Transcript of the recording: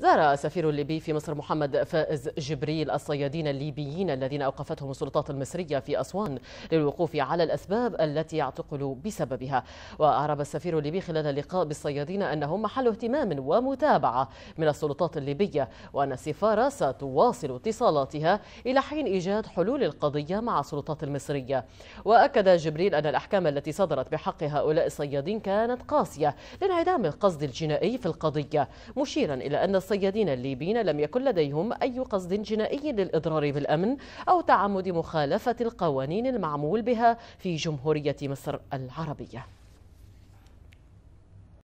زار سفير الليبي في مصر محمد فائز جبريل الصيادين الليبيين الذين أوقفتهم السلطات المصرية في أسوان للوقوف على الأسباب التي اعتقلوا بسببها وأعرب السفير الليبي خلال اللقاء بالصيادين أنهم محل اهتمام ومتابعة من السلطات الليبية وأن السفارة ستواصل اتصالاتها إلى حين إيجاد حلول القضية مع السلطات المصرية وأكد جبريل أن الأحكام التي صدرت بحق هؤلاء الصيادين كانت قاسية لانعدام القصد الجنائي في القضية مشيرا إلى أن الصيادين الليبيين لم يكن لديهم أي قصد جنائي للإضرار بالأمن أو تعمد مخالفة القوانين المعمول بها في جمهورية مصر العربية